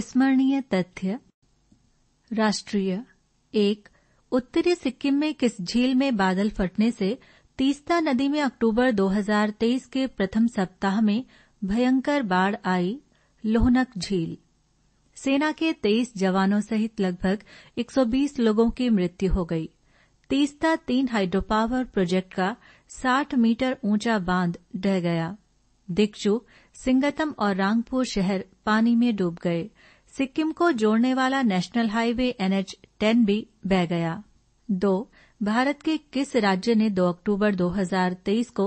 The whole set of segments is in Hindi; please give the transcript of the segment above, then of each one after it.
स्मरणीय तथ्य राष्ट्रीय एक उत्तरी सिक्किम में किस झील में बादल फटने से तीस्ता नदी में अक्टूबर 2023 के प्रथम सप्ताह में भयंकर बाढ़ आई लोहनक झील सेना के 23 जवानों सहित लगभग 120 लोगों की मृत्यु हो गई तीस्ता तीन हाइड्रोपावर प्रोजेक्ट का 60 मीटर ऊंचा बांध ढह गया दिक्चू सिंगतम और रांगपुर शहर पानी में डूब गए सिक्किम को जोड़ने वाला नेशनल हाईवे एनएच टेन भी बह गया दो भारत के किस राज्य ने 2 अक्टूबर 2023 को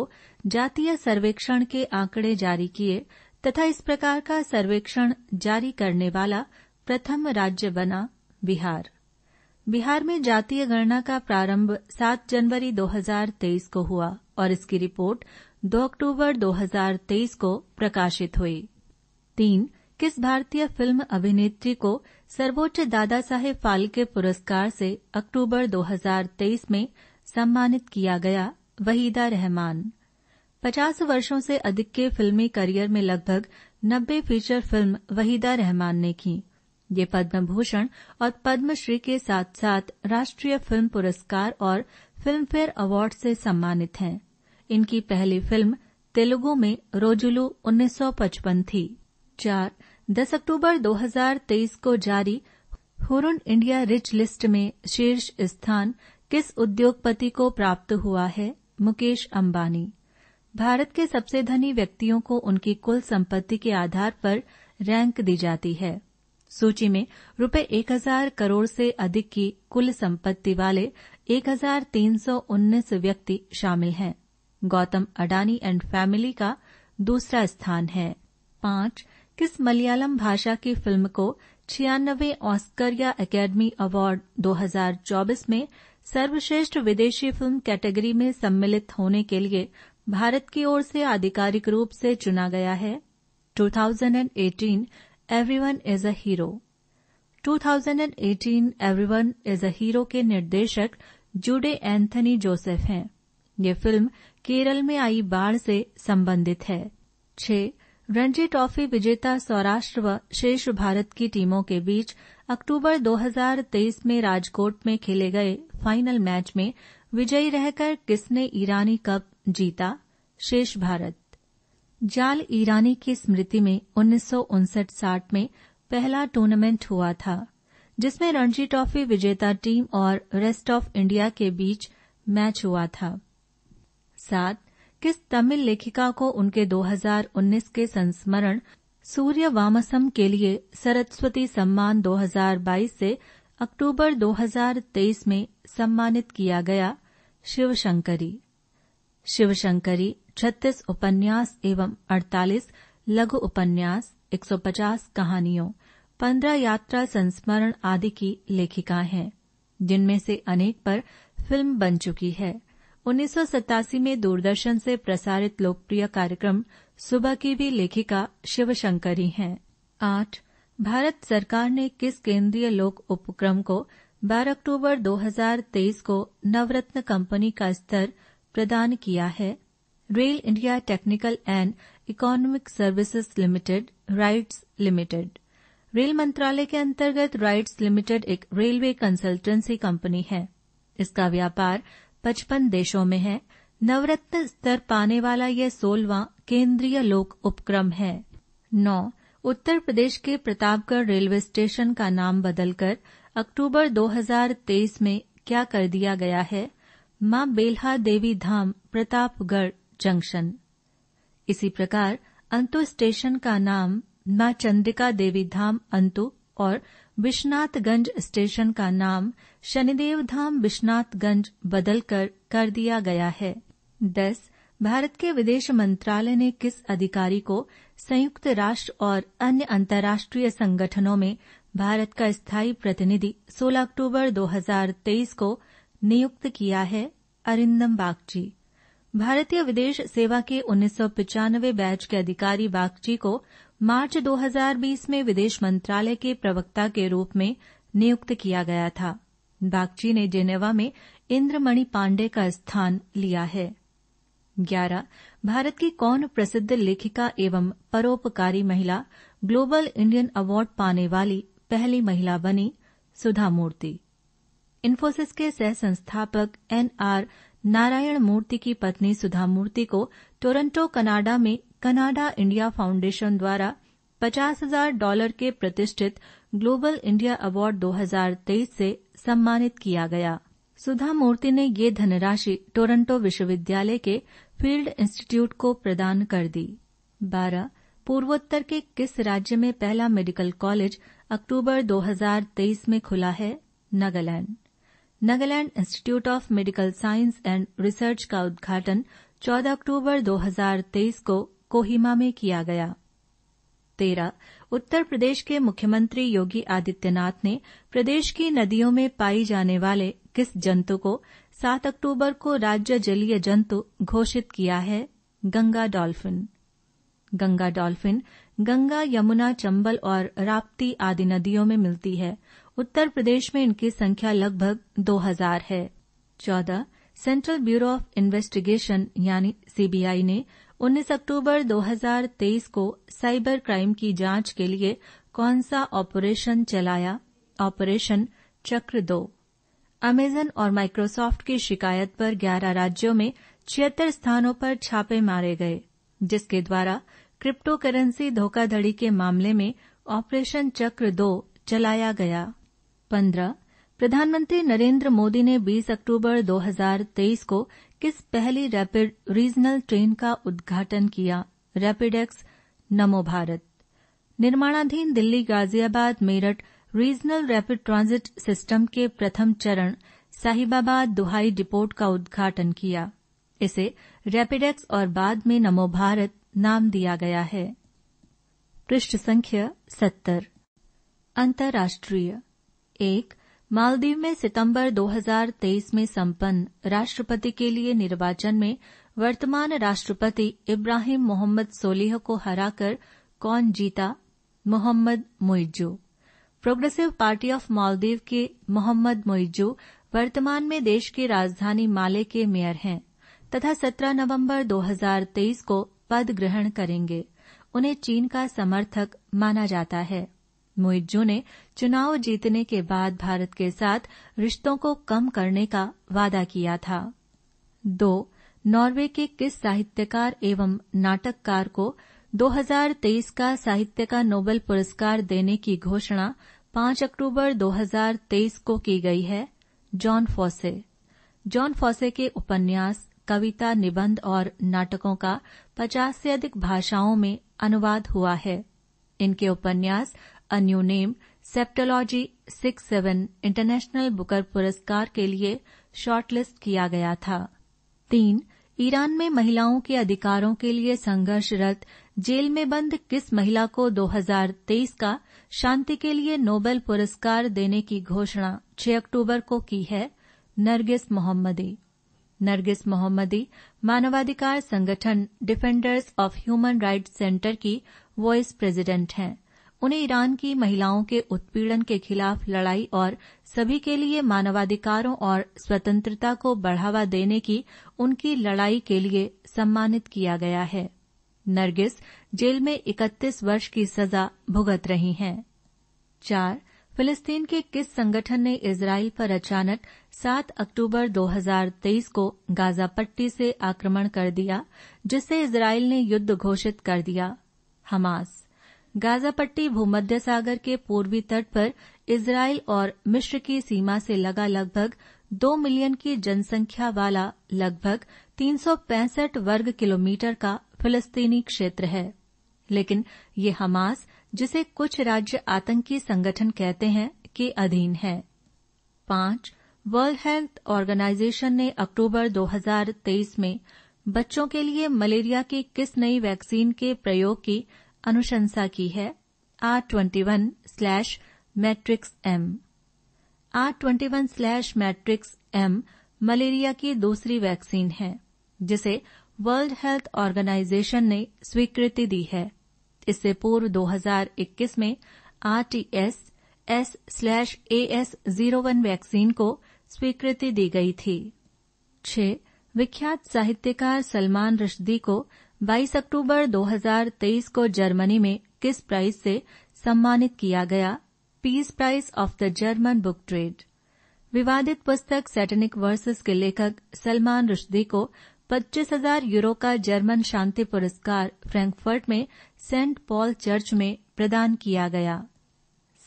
जातीय सर्वेक्षण के आंकड़े जारी किए तथा इस प्रकार का सर्वेक्षण जारी करने वाला प्रथम राज्य बना बिहार बिहार में जातीय गणना का प्रारंभ 7 जनवरी 2023 को हुआ और इसकी रिपोर्ट 2 अक्टूबर 2023 को प्रकाशित हुई तीन किस भारतीय फिल्म अभिनेत्री को सर्वोच्च दादा साहेब फाल्के पुरस्कार से अक्टूबर 2023 में सम्मानित किया गया वहीदा रहमान 50 वर्षों से अधिक के फिल्मी करियर में लगभग 90 फीचर फिल्म वहीदा रहमान ने की ये पद्म भूषण और पद्मश्री के साथ साथ राष्ट्रीय फिल्म पुरस्कार और फिल्म फेयर अवार्ड से सम्मानित हैं इनकी पहली फिल्म तेलुगु में रोजुलू 1955 थी चार दस अक्टूबर 2023 को जारी हुरुन इंडिया रिच लिस्ट में शीर्ष स्थान किस उद्योगपति को प्राप्त हुआ है मुकेश अंबानी भारत के सबसे धनी व्यक्तियों को उनकी कुल संपत्ति के आधार पर रैंक दी जाती है सूची में रुपए 1000 करोड़ से अधिक की कुल संपत्ति वाले उन्नीस व्यक्ति शामिल हैं गौतम अडानी एंड फैमिली का दूसरा स्थान है पांच किस मलयालम भाषा की फिल्म को छियानवे ऑस्कर या एकेडमी अवार्ड 2024 में सर्वश्रेष्ठ विदेशी फिल्म कैटेगरी में सम्मिलित होने के लिए भारत की ओर से आधिकारिक रूप से चुना गया है 2018 everyone is a hero 2018 everyone is a hero के निर्देशक जूडे एंथनी जोसेफ हैं ये फिल्म केरल में आई बाढ़ से संबंधित है छह रणजी ट्रॉफी विजेता सौराष्ट्र व शेष भारत की टीमों के बीच अक्टूबर 2023 में राजकोट में खेले गए फाइनल मैच में विजयी रहकर किसने ईरानी कप जीता शेष भारत जाल ईरानी की स्मृति में उन्नीस साठ में पहला टूर्नामेंट हुआ था जिसमें रणजी ट्रॉफी विजेता टीम और रेस्ट ऑफ इंडिया के बीच मैच हुआ था सात किस तमिल लेखिका को उनके 2019 के संस्मरण सूर्य वामसम के लिए सरस्वती सम्मान 2022 से अक्टूबर 2023 में सम्मानित किया गया शिवशंकरी शिवशंकरी 36 उपन्यास एवं 48 लघु उपन्यास 150 कहानियों 15 यात्रा संस्मरण आदि की लेखिका हैं जिनमें से अनेक पर फिल्म बन चुकी है उन्नीस में दूरदर्शन से प्रसारित लोकप्रिय कार्यक्रम सुबह की भी लेखिका शिवशंकरी हैं आठ भारत सरकार ने किस केंद्रीय लोक उपक्रम को 12 अक्टूबर 2023 को नवरत्न कंपनी का स्तर प्रदान किया है rail India technical and economic services limited RITES limited rail मंत्रालय के अंतर्गत राइट्स लिमिटेड एक रेलवे कंसल्टेंसी कंपनी है इसका व्यापार पचपन देशों में है नवरत्न स्तर पाने वाला यह सोलवा केंद्रीय लोक उपक्रम है नौ उत्तर प्रदेश के प्रतापगढ़ रेलवे स्टेशन का नाम बदलकर अक्टूबर 2023 में क्या कर दिया गया है मां बेल्हा देवी धाम प्रतापगढ़ जंक्शन इसी प्रकार अंतु स्टेशन का नाम मां चंद्रिका देवी धाम अंतु और विश्वनाथगंज स्टेशन का नाम शनिदेव धाम विश्वनाथगंज बदलकर कर दिया गया है दस भारत के विदेश मंत्रालय ने किस अधिकारी को संयुक्त राष्ट्र और अन्य अंतर्राष्ट्रीय संगठनों में भारत का स्थायी प्रतिनिधि 16 अक्टूबर 2023 को नियुक्त किया है अरिंदम बागची भारतीय विदेश सेवा के उन्नीस बैच के अधिकारी बागची को मार्च 2020 में विदेश मंत्रालय के प्रवक्ता के रूप में नियुक्त किया गया था बागची ने जेनेवा में इंद्रमणि पांडे का स्थान लिया है ग्यारह भारत की कौन प्रसिद्ध लेखिका एवं परोपकारी महिला ग्लोबल इंडियन अवार्ड पाने वाली पहली महिला बनी सुधा मूर्ति इन्फोसिस के सह संस्थापक एन आर नारायण मूर्ति की पत्नी सुधा मूर्ति को टोरंटो कनाडा में कनाडा इंडिया फाउंडेशन द्वारा पचास हजार डॉलर के प्रतिष्ठित ग्लोबल इंडिया अवार्ड 2023 से सम्मानित किया गया सुधा मूर्ति ने ये धनराशि टोरंटो विश्वविद्यालय के फील्ड इंस्टीट्यूट को प्रदान कर दी बारह पूर्वोत्तर के किस राज्य में पहला मेडिकल कॉलेज अक्टूबर 2023 में खुला है Nagaland Nagaland institute of medical science and research का उद्घाटन 14 अक्टूबर 2023 को कोहिमा में किया गया तेरह उत्तर प्रदेश के मुख्यमंत्री योगी आदित्यनाथ ने प्रदेश की नदियों में पाई जाने वाले किस जंतु को 7 अक्टूबर को राज्य जलीय जंतु घोषित किया है गंगा डॉल्फिन गंगा डॉल्फिन गंगा यमुना चंबल और राप्ती आदि नदियों में मिलती है उत्तर प्रदेश में इनकी संख्या लगभग 2000 है चौदह सेंट्रल ब्यूरो ऑफ इन्वेस्टिगेशन यानी सीबीआई ने 19 अक्टूबर 2023 को साइबर क्राइम की जांच के लिए कौन सा ऑपरेशन चलाया ऑपरेशन चक्र दो अमेजन और माइक्रोसॉफ्ट की शिकायत पर 11 राज्यों में छिहत्तर स्थानों पर छापे मारे गए जिसके द्वारा क्रिप्टो करेंसी धोखाधड़ी के मामले में ऑपरेशन चक्र दो चलाया गया पंद्रह प्रधानमंत्री नरेंद्र मोदी ने 20 अक्टूबर 2023 को किस पहली रैपिड रीजनल ट्रेन का उद्घाटन किया रैपिड एक्स नमो भारत निर्माणाधीन Delhi Ghaziabad Meerut regional rapid transit system के प्रथम चरण साहिबाबाद दुहाई डिपोर्ट का उद्घाटन किया इसे रैपिडेक्स और बाद में नमो भारत नाम दिया गया है पृष्ठ संख्या सत्तर अंतर्राष्ट्रीय एक मालदीव में सितंबर 2023 में संपन्न राष्ट्रपति के लिए निर्वाचन में वर्तमान राष्ट्रपति इब्राहिम मोहम्मद सोलिह को हराकर कौन जीता Mohamed Muizzu progressive party of Maldives के मोहम्मद मोइजो वर्तमान में देश की राजधानी माले के मेयर हैं तथा 17 नवंबर 2023 को पद ग्रहण करेंगे उन्हें चीन का समर्थक माना जाता है मुइज्जू ने चुनाव जीतने के बाद भारत के साथ रिश्तों को कम करने का वादा किया था दो नॉर्वे के किस साहित्यकार एवं नाटककार को 2023 का साहित्य का नोबेल पुरस्कार देने की घोषणा 5 अक्टूबर 2023 को की गई है जॉन फॉसे जॉन फॉसे के उपन्यास कविता निबंध और नाटकों का 50 से अधिक भाषाओं में अनुवाद हुआ है इनके उपन्यास a new name septology six seven international Booker पुरस्कार के लिए शॉर्टलिस्ट किया गया था तीन ईरान में महिलाओं के अधिकारों के लिए संघर्षरत जेल में बंद किस महिला को 2023 का शांति के लिए नोबेल पुरस्कार देने की घोषणा 6 अक्टूबर को की है नरगिस मोहम्मदी नरगिस मोहम्मदी मानवाधिकार संगठन defenders of human rights centre की वॉइस प्रेसिडेंट हैं उन्हें ईरान की महिलाओं के उत्पीड़न के खिलाफ लड़ाई और सभी के लिए मानवाधिकारों और स्वतंत्रता को बढ़ावा देने की उनकी लड़ाई के लिए सम्मानित किया गया है नरगिस जेल में 31 वर्ष की सजा भुगत रही हैं चार फिलिस्तीन के किस संगठन ने इसराइल पर अचानक 7 अक्टूबर 2023 को गाजा पट्टी से आक्रमण कर दिया जिसे इसराइल ने युद्ध घोषित कर दिया हमास गाजा पट्टी भूमध्य सागर के पूर्वी तट पर इसराइल और मिश्र की सीमा से लगा लगभग दो मिलियन की जनसंख्या वाला लगभग तीन वर्ग किलोमीटर का फिलिस्तीनी क्षेत्र है लेकिन ये हमास जिसे कुछ राज्य आतंकी संगठन कहते हैं के अधीन है पांच वर्ल्ड हेल्थ ऑर्गेनाइजेशन ने अक्टूबर 2023 में बच्चों के लिए मलेरिया की किस नई वैक्सीन के प्रयोग की अनुशंसा की है R twenty one slash matrix M R twenty one slash matrix M malaria की दूसरी वैक्सीन है जिसे वर्ल्ड हेल्थ ऑर्गेनाइजेशन ने स्वीकृति दी है इससे पूर्व 2021 में RTS S slash A S zero one vaccine को स्वीकृति दी गई थी छह विख्यात साहित्यकार सलमान रश्दी को 22 अक्टूबर 2023 को जर्मनी में किस प्राइज से सम्मानित किया गया peace prize of the German book trade विवादित पुस्तक सेटेनिक वर्सेस के लेखक सलमान रुश्दी को 25,000 यूरो का जर्मन शांति पुरस्कार फ्रैंकफर्ट में सेंट पॉल चर्च में प्रदान किया गया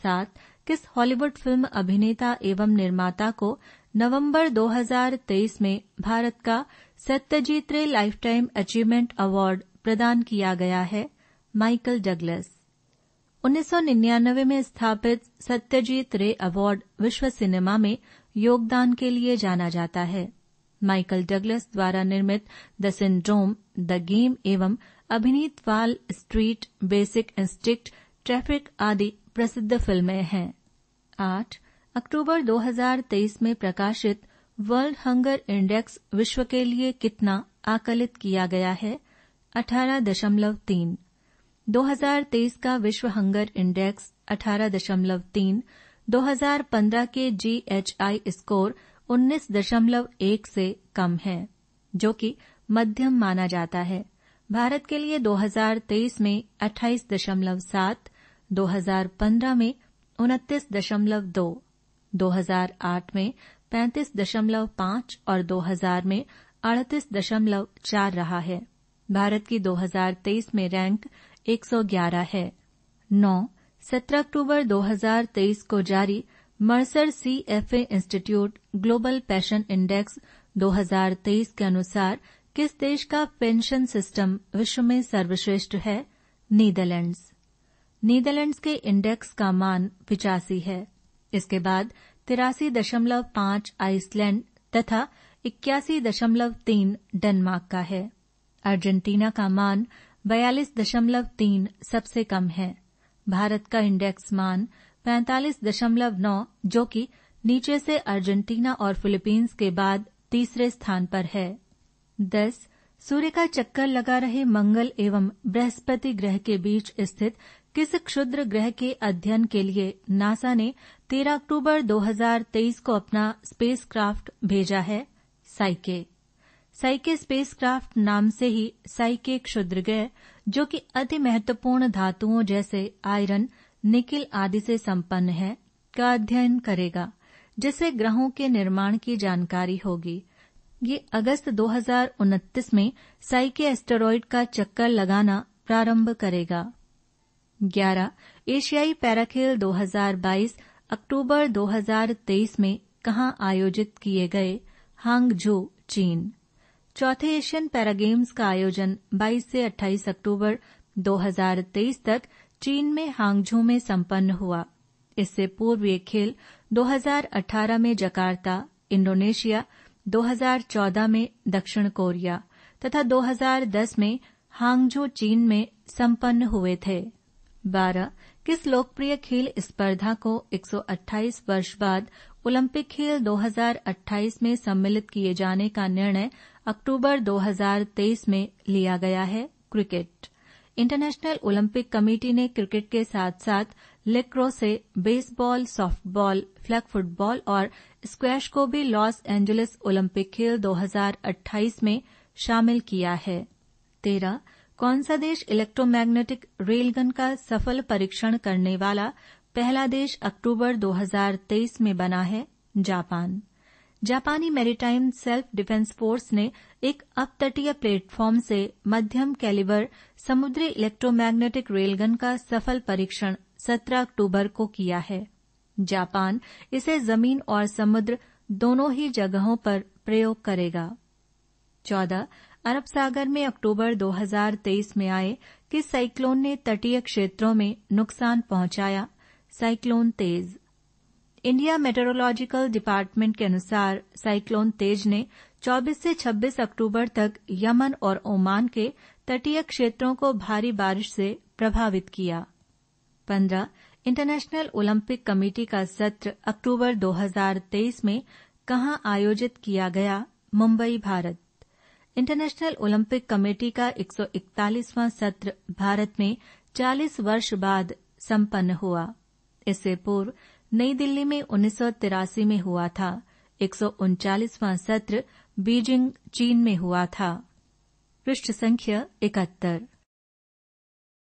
साथ किस हॉलीवुड फिल्म अभिनेता एवं निर्माता को नवंबर 2023 में भारत का सत्यजीत रे लाइफ टाइम अचीवमेंट अवार्ड प्रदान किया गया है माइकल डगलस 1999 में स्थापित सत्यजीत रे अवार्ड विश्व सिनेमा में योगदान के लिए जाना जाता है माइकल डगलस द्वारा निर्मित द सिंड्रोम द गेम एवं अभिनीत वाल स्ट्रीट बेसिक इंस्टिक्ट ट्रैफिक आदि प्रसिद्ध फिल्में हैं आठ अक्टूबर 2023 में प्रकाशित वर्ल्ड हंगर इंडेक्स विश्व के लिए कितना आकलित किया गया है अठारह दशमलव तीन दो हजार तेईस का विश्व हंगर इंडेक्स अठारह दशमलव तीन दो हजार के जीएचआई स्कोर उन्नीस दशमलव एक से कम है जो कि मध्यम माना जाता है भारत के लिए 2023 में 28.7, 2015 में उनतीस हजार आठ में पैंतीस दशमलव पांच और 2000 में अड़तीस दशमलव चार रहा है भारत की 2023 में रैंक 111 है नौ सत्रह अक्टूबर 2023 को जारी Mercer CFA institute global pension index 2023 के अनुसार किस देश का पेंशन सिस्टम विश्व में सर्वश्रेष्ठ है नीदरलैंड्स नीदरलैंड्स के इंडेक्स का मान पिचासी है इसके बाद तिरासी दशमलव पांच आइसलैंड तथा इक्यासी दशमलव तीन डेनमार्क का है अर्जेंटीना का मान बयालीस दशमलव तीन सबसे कम है भारत का इंडेक्स मान पैंतालीस दशमलव नौ जो कि नीचे से अर्जेंटीना और फिलीपींस के बाद तीसरे स्थान पर है दस सूर्य का चक्कर लगा रहे मंगल एवं बृहस्पति ग्रह के बीच स्थित किस क्षुद्र ग्रह के अध्ययन के लिए नासा ने 13 अक्टूबर 2023 को अपना स्पेसक्राफ्ट भेजा है साइके साइके स्पेसक्राफ्ट नाम से ही साइके क्षुद्र ग्रह जो कि अति महत्वपूर्ण धातुओं जैसे आयरन निकिल आदि से संपन्न है का अध्ययन करेगा जिससे ग्रहों के निर्माण की जानकारी होगी ये अगस्त 2029 में साई के एस्टेरॉइड का चक्कर लगाना प्रारंभ करेगा 11 एशियाई पैराखेल 2022 अक्टूबर 2023 में कहां आयोजित किए गए हांगझो चीन चौथे एशियन पैरागेम्स का आयोजन 22 से 28 अक्टूबर 2023 तक चीन में हांगझो में संपन्न हुआ इससे पूर्व ये खेल 2018 में जकार्ता इंडोनेशिया 2014 में दक्षिण कोरिया तथा 2010 में हांगजो चीन में संपन्न हुए थे 12 किस लोकप्रिय खेल स्पर्धा को 128 वर्ष बाद ओलंपिक खेल 2028 में सम्मिलित किए जाने का निर्णय अक्टूबर 2023 में लिया गया है क्रिकेट इंटरनेशनल ओलंपिक कमेटी ने क्रिकेट के साथ साथ लेक्रो से बेसबॉल सॉफ्टबॉल फ्लैग फुटबॉल और स्क्वैश को भी लॉस एंजलिस ओलंपिक खेल 2028 में शामिल किया है तेरह कौन सा देश इलेक्ट्रोमैग्नेटिक रेलगन का सफल परीक्षण करने वाला पहला देश अक्टूबर 2023 में बना है जापान जापानी मेरीटाइम सेल्फ डिफेंस फोर्स ने एक अपतटीय प्लेटफॉर्म से मध्यम कैलिबर समुद्री इलेक्ट्रोमैग्नेटिक रेलगन का सफल परीक्षण 17 अक्टूबर को किया है जापान इसे जमीन और समुद्र दोनों ही जगहों पर प्रयोग करेगा चौदह अरब सागर में अक्टूबर 2023 में आए किस साइक्लोन ने तटीय क्षेत्रों में नुकसान पहुंचाया साइक्लोन तेज इंडिया मेटेरोलॉजिकल डिपार्टमेंट के अनुसार साइक्लोन तेज ने 24 से 26 अक्टूबर तक यमन और ओमान के तटीय क्षेत्रों को भारी बारिश से प्रभावित किया 2015 इंटरनेशनल ओलंपिक कमेटी का सत्र अक्टूबर 2023 में कहां आयोजित किया गया Mumbai Bharat international Olympic committee का 141वां सत्र भारत में 40 वर्ष बाद संपन्न हुआ इससे पूर्व नई दिल्ली में उन्नीस में हुआ था एक सत्र बीजिंग चीन में हुआ था पृष्ठ संख्या इकहत्तर